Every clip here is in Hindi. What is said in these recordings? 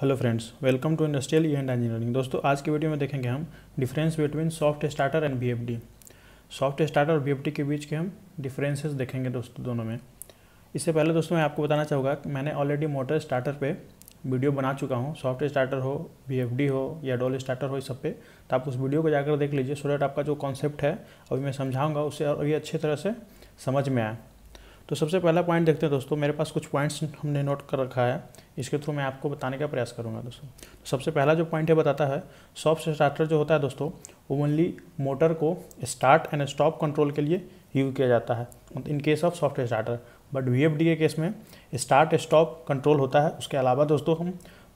hello friends welcome to industrial and engineering दोस्तों आज की वीडियो में देखेंगे हम difference between soft starter and VFD soft starter और बीएफडी के बीच के हम डिफरेंसेस देखेंगे दोस्तों दोनों में इससे पहले दोस्तों मैं आपको बताना चाहूँगा कि मैंने ऑलरेडी मोटर स्टार्टर पर वीडियो बना चुका हूँ सॉफ्ट स्टार्टर हो बी हो या डॉल स्टार्टर हो इस सब पे तो आप उस वीडियो को जाकर देख लीजिए सो डेट आपका जो कॉन्सेप्ट है अभी मैं समझाऊँगा उसे और अभी अच्छी तरह से समझ में आए तो सबसे पहला पॉइंट देखते हैं दोस्तों मेरे पास कुछ पॉइंट्स हमने नोट कर रखा है इसके थ्रू मैं आपको बताने का प्रयास करूँगा दोस्तों तो सबसे पहला जो पॉइंट है बताता है सॉफ्ट स्टार्टर जो होता है दोस्तों वो ओनली मोटर को स्टार्ट एंड स्टॉप कंट्रोल के लिए यूज किया जाता है in case of soft starter but V के केस में स्टार्ट स्टॉप कंट्रोल होता है उसके अलावा दोस्तों हम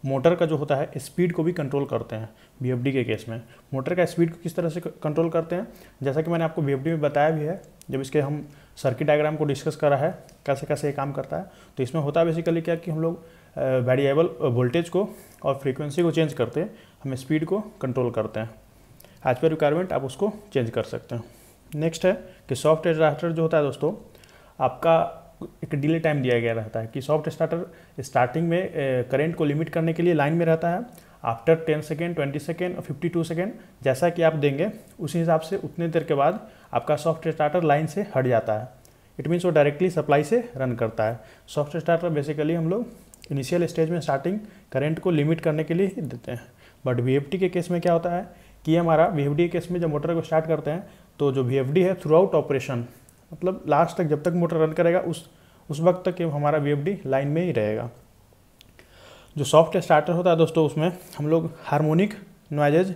मोटर का जो होता है स्पीड को भी कंट्रोल करते हैं बी के केस में मोटर का स्पीड को किस तरह से कंट्रोल करते हैं जैसा कि मैंने आपको बी में बताया भी है जब इसके हम सर्किट डायग्राम को डिस्कस करा है कैसे कैसे ये काम करता है तो इसमें होता है बेसिकली क्या कि हम लोग वेरिएबल वोल्टेज को और फ्रीक्वेंसी को चेंज करते हैं हम स्पीड को कंट्रोल करते हैं एज पर रिक्वायरमेंट आप उसको चेंज कर सकते हैं नेक्स्ट है कि सॉफ्ट स्टार्टर जो होता है दोस्तों आपका एक डिले टाइम दिया गया रहता है कि सॉफ्ट स्टार्टर स्टार्टिंग में करंट को लिमिट करने के लिए लाइन में रहता है after ten second twenty second और फिफ्टी टू सेकेंड जैसा कि आप देंगे उसी हिसाब से उतने देर के बाद आपका सॉफ्ट स्टार्टर लाइन से हट जाता है इट मीन्स वो डायरेक्टली सप्लाई से रन करता है सॉफ्ट स्टार्टर बेसिकली हम लोग इनिशियल स्टेज में स्टार्टिंग करेंट को लिमिट करने के लिए ही देते हैं बट वी के केस में क्या होता है कि हमारा वी के केस में जब मोटर को स्टार्ट करते हैं तो जो वी है थ्रू आउट ऑपरेशन मतलब लास्ट तक जब तक मोटर रन करेगा उस उस वक्त तक हमारा वी लाइन में ही रहेगा जो सॉफ्ट स्टार्टर होता है दोस्तों उसमें हम लोग हारमोनिक नॉइजेज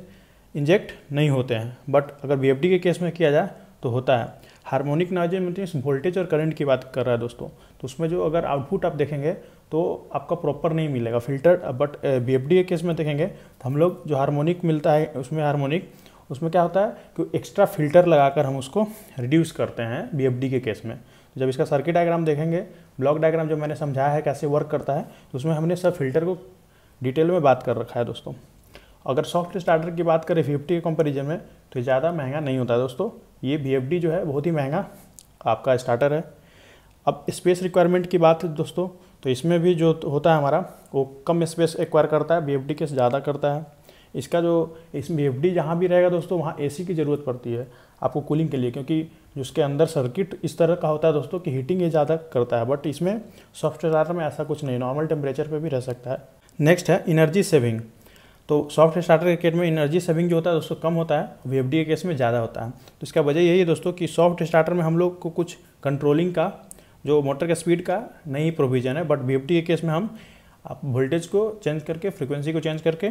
इंजेक्ट नहीं होते हैं बट अगर बी के केस में किया जाए तो होता है हारमोनिक नॉइजेज मतलब वोल्टेज और करंट की बात कर रहा है दोस्तों तो उसमें जो अगर आउटपुट आप देखेंगे तो आपका प्रॉपर नहीं मिलेगा फिल्टर बट बी के केस में देखेंगे तो हम लोग जो हारमोनिक मिलता है उसमें हारमोनिक उसमें क्या होता है कि एक्स्ट्रा फिल्टर लगाकर हम उसको रिड्यूस करते हैं बी के केस में जब इसका सर्किट डायग्राम देखेंगे ब्लॉक डायग्राम जो मैंने समझाया है कैसे वर्क करता है तो उसमें हमने सब फिल्टर को डिटेल में बात कर रखा है दोस्तों अगर सॉफ्ट स्टार्टर की बात करें फिफ्टी के कंपेरिजन में तो ज़्यादा महंगा नहीं होता है दोस्तों ये बी जो है बहुत ही महंगा आपका स्टार्टर है अब स्पेस रिक्वायरमेंट की बात दोस्तों तो इसमें भी जो होता है हमारा वो कम स्पेस एक्वायर करता है बी के ज़्यादा करता है इसका जो इसमें एफ डी जहाँ भी रहेगा दोस्तों वहाँ ए की ज़रूरत पड़ती है आपको कूलिंग के लिए क्योंकि जिसके अंदर सर्किट इस तरह का होता है दोस्तों कि हीटिंग ये ज़्यादा करता है बट इसमें सॉफ्ट स्टार्टर में ऐसा कुछ नहीं नॉर्मल टेम्परेचर पर भी रह सकता है नेक्स्ट है इनर्जी सेविंग तो सॉफ्ट स्टार्टर के केट में इनर्जी सेविंग जो होता है दोस्तों कम होता है वी एफ डी के केस में ज़्यादा होता है तो इसका वजह यही है दोस्तों कि सॉफ्ट स्टार्टर में हम लोग को कुछ कंट्रोलिंग का जो मोटर के स्पीड का नहीं प्रोविज़न है बट वी एफ डी के केस में हम आप वोल्टेज को चेंज करके फ्रीक्वेंसी को चेंज करके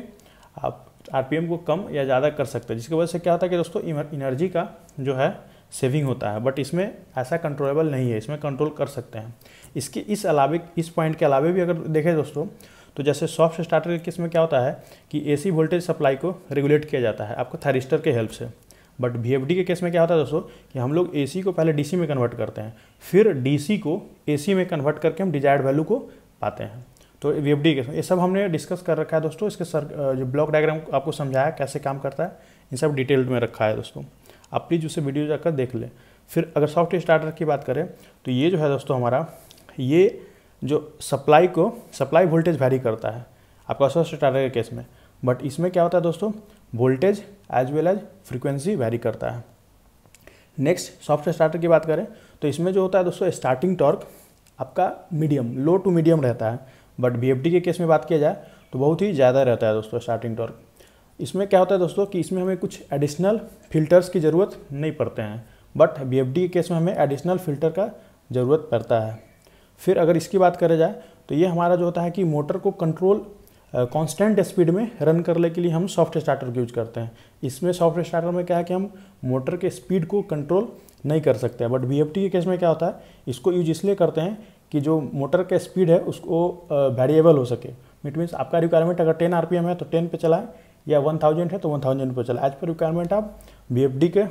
आप आरपीएम को कम या ज़्यादा कर सकते हैं जिसकी वजह से क्या होता है कि दोस्तों इनर्जी का जो है सेविंग होता है बट इसमें ऐसा कंट्रोलेबल नहीं है इसमें कंट्रोल कर सकते हैं इसके इस अलावे इस पॉइंट के अलावे भी अगर देखें दोस्तों तो जैसे सॉफ्ट स्टार्टर के केस में क्या होता है कि एसी वोल्टेज सप्लाई को रेगुलेट किया जाता है आपको थैरिस्टर के हेल्प से बट वी के केस में क्या होता है दोस्तों कि हम लोग ए को पहले डी में कन्वर्ट करते हैं फिर डी को ए में कन्वर्ट करके हम डिजायर्ड वैल्यू को पाते हैं तो वी के ये सब हमने डिस्कस कर रखा है दोस्तों इसके सर जो ब्लॉक डायग्राम आपको समझाया कैसे काम करता है इन सब डिटेल में रखा है दोस्तों आप प्लीज़ उसे वीडियो जाकर देख लें फिर अगर सॉफ्ट स्टार्टर की बात करें तो ये जो है दोस्तों हमारा ये जो सप्लाई को सप्लाई वोल्टेज वैरी करता है आपका सॉफ्ट स्टार्टर के केस में बट इसमें क्या होता है दोस्तों voltage as well as frequency vary करता है नेक्स्ट सॉफ्ट स्टार्टर की बात करें तो इसमें जो होता है दोस्तों स्टार्टिंग टॉर्क आपका मीडियम लो टू मीडियम रहता है बट बी के केस में बात किया जाए तो बहुत ही ज़्यादा रहता है दोस्तों स्टार्टिंग टॉर्क इसमें क्या होता है दोस्तों कि इसमें हमें कुछ एडिशनल फिल्टर्स की ज़रूरत नहीं पड़ते हैं बट बी के केस में हमें एडिशनल फिल्टर का ज़रूरत पड़ता है फिर अगर इसकी बात करें जाए तो ये हमारा जो होता है कि मोटर को कंट्रोल कांस्टेंट स्पीड में रन करने के लिए हम सॉफ्ट स्टार्टर का यूज करते हैं इसमें सॉफ्ट स्टार्टर में क्या है कि हम मोटर के स्पीड को कंट्रोल नहीं कर सकते बट बी के केस में क्या होता है इसको यूज इसलिए करते हैं कि जो मोटर का स्पीड है उसको वेरिएबल हो सके मिट मीन्स आपका रिक्वायरमेंट अगर टेन आर है तो टेन पे चलाएं या वन थाउजेंड है तो वन थाउजेंड पर चलाएं एज पर रिक्वायरमेंट आप बी के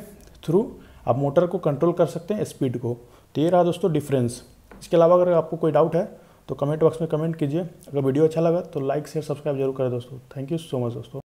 थ्रू आप मोटर को कंट्रोल कर सकते हैं स्पीड को तो ये रहा दोस्तों डिफरेंस इसके अलावा अगर आपको कोई डाउट है तो कमेंट बॉक्स में कमेंट कीजिए अगर वीडियो अच्छा लगा तो लाइक शेयर सब्सक्राइब जरूर करें दोस्तों थैंक यू सो मच दोस्तों